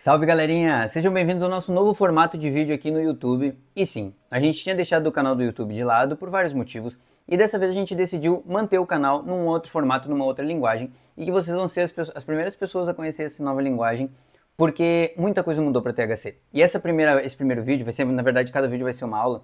Salve galerinha! Sejam bem-vindos ao nosso novo formato de vídeo aqui no YouTube. E sim, a gente tinha deixado o canal do YouTube de lado por vários motivos e dessa vez a gente decidiu manter o canal num outro formato, numa outra linguagem e que vocês vão ser as, as primeiras pessoas a conhecer essa nova linguagem porque muita coisa mudou para THC. E essa primeira, esse primeiro vídeo vai ser, na verdade, cada vídeo vai ser uma aula.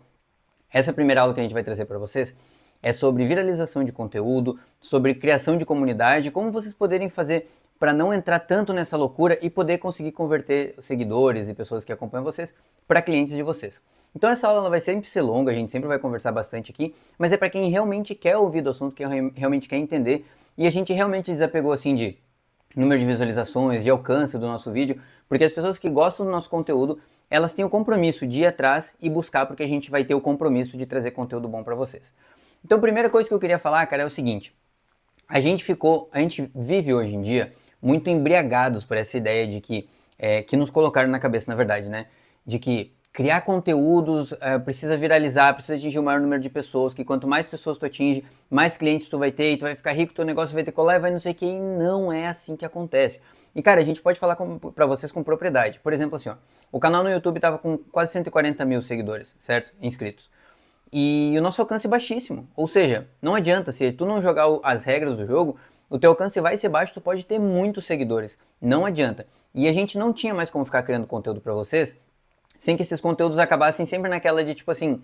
Essa primeira aula que a gente vai trazer para vocês é sobre viralização de conteúdo, sobre criação de comunidade, como vocês poderem fazer para não entrar tanto nessa loucura e poder conseguir converter seguidores e pessoas que acompanham vocês para clientes de vocês. Então essa aula vai sempre ser longa, a gente sempre vai conversar bastante aqui, mas é para quem realmente quer ouvir do assunto, quem realmente quer entender, e a gente realmente desapegou assim de número de visualizações, de alcance do nosso vídeo, porque as pessoas que gostam do nosso conteúdo, elas têm o compromisso de ir atrás e buscar, porque a gente vai ter o compromisso de trazer conteúdo bom para vocês. Então, a primeira coisa que eu queria falar, cara, é o seguinte: a gente ficou, a gente vive hoje em dia muito embriagados por essa ideia de que, é, que nos colocaram na cabeça, na verdade, né? De que criar conteúdos é, precisa viralizar, precisa atingir o maior número de pessoas, que quanto mais pessoas tu atinge, mais clientes tu vai ter e tu vai ficar rico, teu negócio vai decolar e vai não sei o quê. e não é assim que acontece. E cara, a gente pode falar para vocês com propriedade. Por exemplo assim, ó, o canal no YouTube tava com quase 140 mil seguidores, certo? Inscritos. E o nosso alcance é baixíssimo. Ou seja, não adianta, se tu não jogar as regras do jogo, o teu alcance vai ser baixo, tu pode ter muitos seguidores, não uhum. adianta. E a gente não tinha mais como ficar criando conteúdo para vocês sem que esses conteúdos acabassem sempre naquela de tipo assim,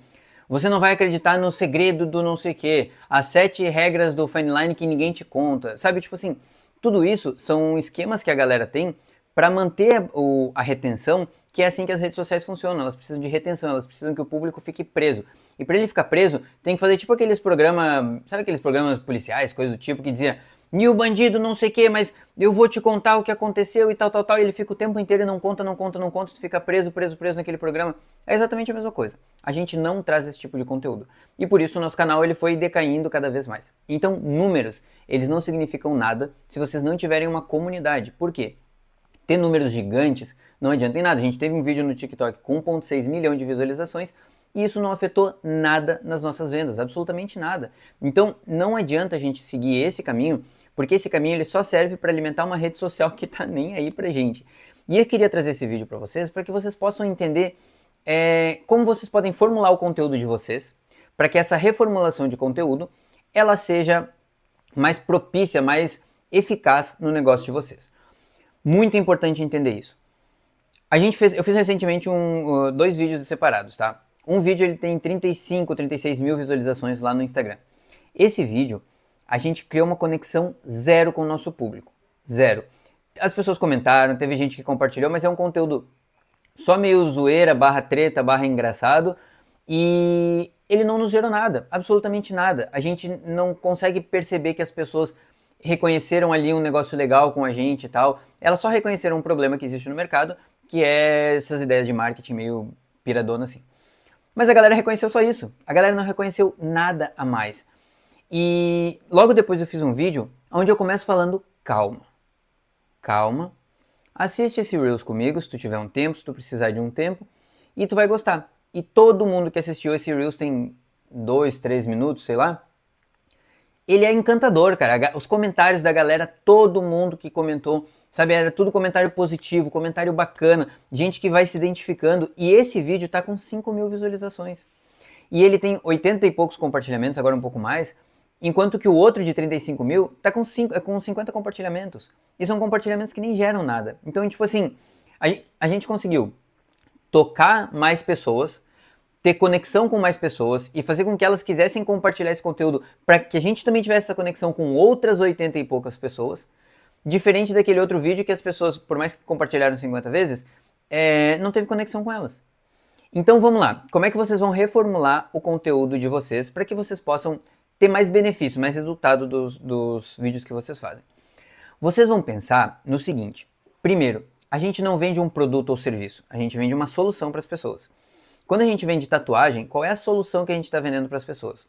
você não vai acreditar no segredo do não sei o quê, as sete regras do fanline que ninguém te conta, sabe? Tipo assim, tudo isso são esquemas que a galera tem para manter o, a retenção, que é assim que as redes sociais funcionam. Elas precisam de retenção, elas precisam que o público fique preso. E para ele ficar preso, tem que fazer tipo aqueles programas, sabe aqueles programas policiais, coisa do tipo, que dizia Nil bandido, não sei o quê, mas eu vou te contar o que aconteceu e tal, tal, tal. E ele fica o tempo inteiro e não conta, não conta, não conta, tu fica preso, preso, preso naquele programa. É exatamente a mesma coisa. A gente não traz esse tipo de conteúdo. E por isso o nosso canal ele foi decaindo cada vez mais. Então, números, eles não significam nada se vocês não tiverem uma comunidade. Por quê? Ter números gigantes não adianta em nada. A gente teve um vídeo no TikTok com 1,6 milhão de visualizações e isso não afetou nada nas nossas vendas, absolutamente nada. Então, não adianta a gente seguir esse caminho porque esse caminho ele só serve para alimentar uma rede social que tá nem aí pra gente. E eu queria trazer esse vídeo para vocês para que vocês possam entender é, como vocês podem formular o conteúdo de vocês, para que essa reformulação de conteúdo ela seja mais propícia, mais eficaz no negócio de vocês. Muito importante entender isso. A gente fez, eu fiz recentemente um, uh, dois vídeos separados, tá? Um vídeo ele tem 35, 36 mil visualizações lá no Instagram. Esse vídeo a gente criou uma conexão zero com o nosso público. Zero. As pessoas comentaram, teve gente que compartilhou, mas é um conteúdo só meio zoeira, barra treta, barra engraçado, e ele não nos gerou nada, absolutamente nada. A gente não consegue perceber que as pessoas reconheceram ali um negócio legal com a gente e tal. Elas só reconheceram um problema que existe no mercado, que é essas ideias de marketing meio piradona assim. Mas a galera reconheceu só isso. A galera não reconheceu nada a mais. E logo depois eu fiz um vídeo onde eu começo falando calma. Calma. Assiste esse Reels comigo se tu tiver um tempo, se tu precisar de um tempo, e tu vai gostar. E todo mundo que assistiu esse Reels tem dois, três minutos, sei lá. Ele é encantador, cara. Os comentários da galera, todo mundo que comentou, sabe, era tudo comentário positivo, comentário bacana, gente que vai se identificando. E esse vídeo tá com 5 mil visualizações. E ele tem 80 e poucos compartilhamentos, agora um pouco mais enquanto que o outro de 35 mil está com, é com, 50 compartilhamentos. E são compartilhamentos que nem geram nada. Então, tipo assim, a, a gente conseguiu tocar mais pessoas, ter conexão com mais pessoas e fazer com que elas quisessem compartilhar esse conteúdo para que a gente também tivesse essa conexão com outras 80 e poucas pessoas. Diferente daquele outro vídeo que as pessoas, por mais que compartilharam 50 vezes, é, não teve conexão com elas. Então vamos lá, como é que vocês vão reformular o conteúdo de vocês para que vocês possam ter mais benefício, mais resultado dos, dos vídeos que vocês fazem. Vocês vão pensar no seguinte: primeiro, a gente não vende um produto ou serviço, a gente vende uma solução para as pessoas. Quando a gente vende tatuagem, qual é a solução que a gente está vendendo para as pessoas?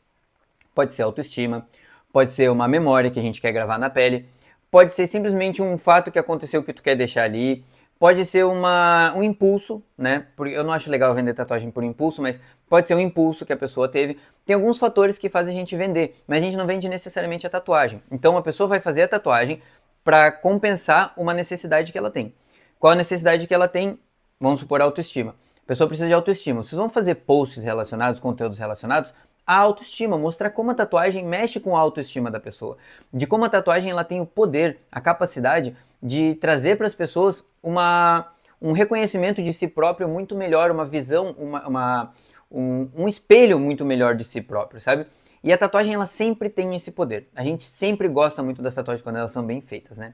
Pode ser autoestima, pode ser uma memória que a gente quer gravar na pele, pode ser simplesmente um fato que aconteceu que tu quer deixar ali, pode ser uma, um impulso, né? Porque eu não acho legal vender tatuagem por impulso, mas pode ser um impulso que a pessoa teve. Tem alguns fatores que fazem a gente vender, mas a gente não vende necessariamente a tatuagem. Então a pessoa vai fazer a tatuagem para compensar uma necessidade que ela tem. Qual a necessidade que ela tem? Vamos supor autoestima. A pessoa precisa de autoestima. Vocês vão fazer posts relacionados, conteúdos relacionados a autoestima, mostrar como a tatuagem mexe com a autoestima da pessoa, de como a tatuagem ela tem o poder, a capacidade de trazer para as pessoas uma, um reconhecimento de si próprio muito melhor, uma visão, uma, uma um, um espelho muito melhor de si próprio, sabe? E a tatuagem ela sempre tem esse poder. A gente sempre gosta muito das tatuagens quando elas são bem feitas, né?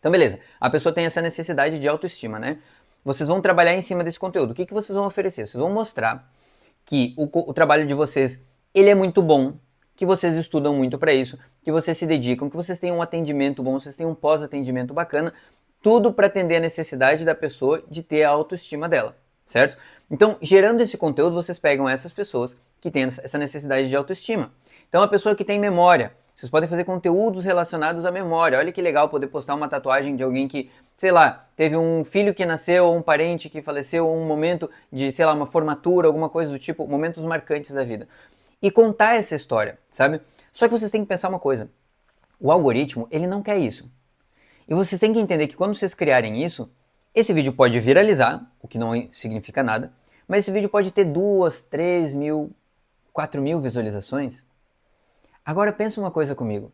Então, beleza. A pessoa tem essa necessidade de autoestima, né? Vocês vão trabalhar em cima desse conteúdo. O que, que vocês vão oferecer? Vocês vão mostrar que o, o trabalho de vocês ele é muito bom, que vocês estudam muito para isso, que vocês se dedicam, que vocês têm um atendimento bom, vocês têm um pós-atendimento bacana, tudo para atender a necessidade da pessoa de ter a autoestima dela, certo? Então, gerando esse conteúdo, vocês pegam essas pessoas que têm essa necessidade de autoestima. Então, a pessoa que tem memória, vocês podem fazer conteúdos relacionados à memória. Olha que legal poder postar uma tatuagem de alguém que, sei lá, teve um filho que nasceu, ou um parente que faleceu, ou um momento de, sei lá, uma formatura, alguma coisa do tipo, momentos marcantes da vida e contar essa história, sabe? Só que vocês têm que pensar uma coisa. O algoritmo, ele não quer isso. E vocês têm que entender que quando vocês criarem isso, esse vídeo pode viralizar, o que não significa nada, mas esse vídeo pode ter duas, três mil, quatro mil visualizações. Agora pensa uma coisa comigo.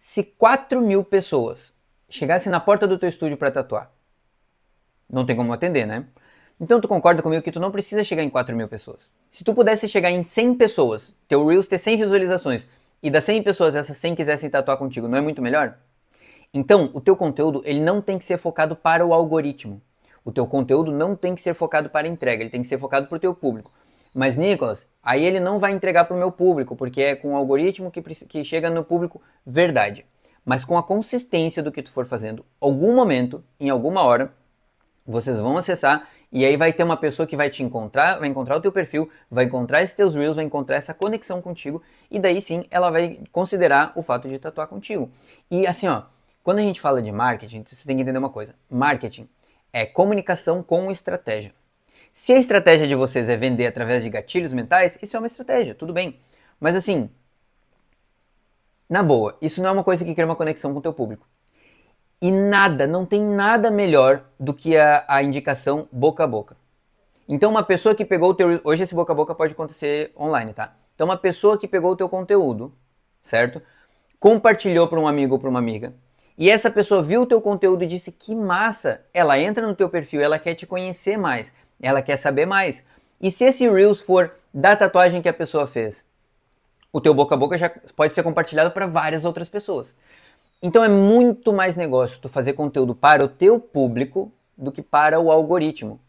Se quatro mil pessoas chegassem na porta do teu estúdio para tatuar, não tem como atender, né? Então tu concorda comigo que tu não precisa chegar em 4 mil pessoas. Se tu pudesse chegar em 100 pessoas, teu Reels ter 100 visualizações, e das 100 pessoas essas 100 quisessem tatuar contigo, não é muito melhor? Então, o teu conteúdo ele não tem que ser focado para o algoritmo. O teu conteúdo não tem que ser focado para entrega, ele tem que ser focado para o teu público. Mas, Nicolas, aí ele não vai entregar para o meu público, porque é com o algoritmo que, que chega no público verdade. Mas com a consistência do que tu for fazendo, algum momento, em alguma hora, vocês vão acessar e aí vai ter uma pessoa que vai te encontrar, vai encontrar o teu perfil, vai encontrar esses teus reels, vai encontrar essa conexão contigo e daí sim ela vai considerar o fato de tatuar contigo. E assim, ó, quando a gente fala de marketing, você tem que entender uma coisa. Marketing é comunicação com estratégia. Se a estratégia de vocês é vender através de gatilhos mentais, isso é uma estratégia, tudo bem. Mas assim, na boa, isso não é uma coisa que cria uma conexão com o teu público. E nada, não tem nada melhor do que a, a indicação boca a boca. Então, uma pessoa que pegou o teu. Hoje, esse boca a boca pode acontecer online, tá? Então, uma pessoa que pegou o teu conteúdo, certo? Compartilhou para um amigo ou para uma amiga. E essa pessoa viu o teu conteúdo e disse que massa. Ela entra no teu perfil, ela quer te conhecer mais, ela quer saber mais. E se esse Reels for da tatuagem que a pessoa fez, o teu boca a boca já pode ser compartilhado para várias outras pessoas. Então é muito mais negócio tu fazer conteúdo para o teu público do que para o algoritmo.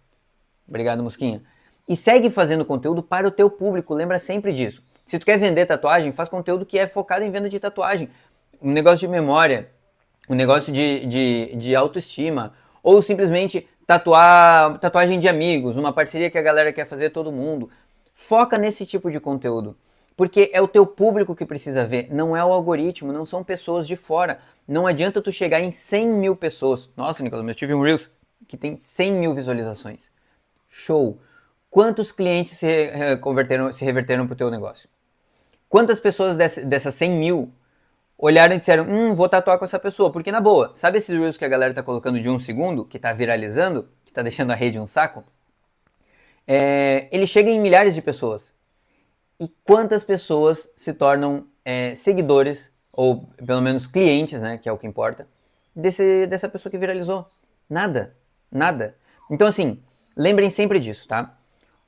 Obrigado, Mosquinha. E segue fazendo conteúdo para o teu público, lembra sempre disso. Se tu quer vender tatuagem, faz conteúdo que é focado em venda de tatuagem. Um negócio de memória, um negócio de, de, de autoestima, ou simplesmente tatuar, tatuagem de amigos, uma parceria que a galera quer fazer todo mundo. Foca nesse tipo de conteúdo. Porque é o teu público que precisa ver, não é o algoritmo, não são pessoas de fora. Não adianta tu chegar em 100 mil pessoas. Nossa, Nicolas, eu tive um Reels que tem 100 mil visualizações. Show! Quantos clientes se, eh, converteram, se reverteram para o teu negócio? Quantas pessoas dessas, dessas 100 mil olharam e disseram, hum, vou tatuar com essa pessoa? Porque na boa, sabe esses Reels que a galera está colocando de um segundo, que está viralizando, que está deixando a rede um saco? É, ele chega em milhares de pessoas e quantas pessoas se tornam é, seguidores, ou pelo menos clientes, né, que é o que importa, desse, dessa pessoa que viralizou. Nada, nada. Então, assim, lembrem sempre disso, tá?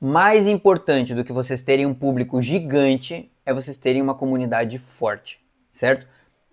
Mais importante do que vocês terem um público gigante é vocês terem uma comunidade forte, certo?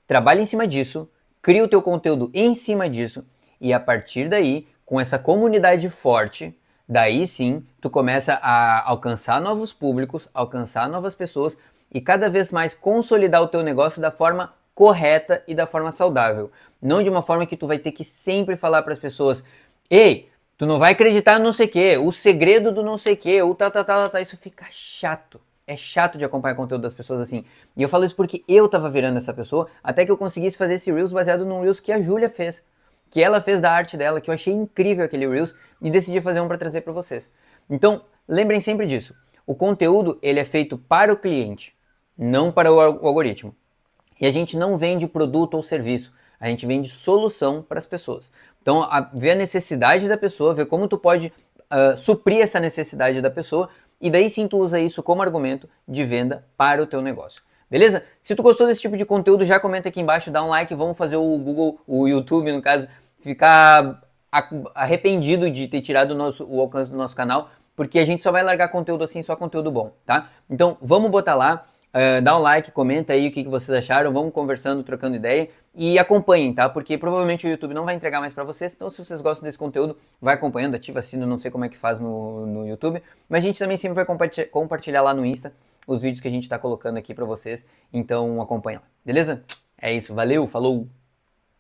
Trabalhe em cima disso, crie o teu conteúdo em cima disso e a partir daí, com essa comunidade forte, Daí sim, tu começa a alcançar novos públicos, alcançar novas pessoas e cada vez mais consolidar o teu negócio da forma correta e da forma saudável. Não de uma forma que tu vai ter que sempre falar para as pessoas: "Ei, tu não vai acreditar no não sei quê, o segredo do não sei quê, o tá tá tá tá, tá. isso fica chato. É chato de acompanhar conteúdo das pessoas assim. E eu falo isso porque eu tava virando essa pessoa até que eu conseguisse fazer esse Reels baseado num Reels que a Júlia fez que ela fez da arte dela, que eu achei incrível aquele Reels e decidi fazer um para trazer para vocês. Então, lembrem sempre disso. O conteúdo, ele é feito para o cliente, não para o algoritmo. E a gente não vende produto ou serviço, a gente vende solução para as pessoas. Então, a, ver a necessidade da pessoa, ver como tu pode uh, suprir essa necessidade da pessoa e daí sim tu usa isso como argumento de venda para o teu negócio. Beleza? Se tu gostou desse tipo de conteúdo, já comenta aqui embaixo, dá um like, vamos fazer o Google, o YouTube, no caso, ficar arrependido de ter tirado o, nosso, o alcance do nosso canal, porque a gente só vai largar conteúdo assim, só conteúdo bom, tá? Então vamos botar lá, uh, dá um like, comenta aí o que, que vocês acharam, vamos conversando, trocando ideia e acompanhem, tá? Porque provavelmente o YouTube não vai entregar mais para vocês, então se vocês gostam desse conteúdo, vai acompanhando, ativa sino, não sei como é que faz no, no YouTube, mas a gente também sempre vai compartilhar lá no Insta os vídeos que a gente está colocando aqui para vocês. Então acompanha lá, beleza? É isso, valeu, falou!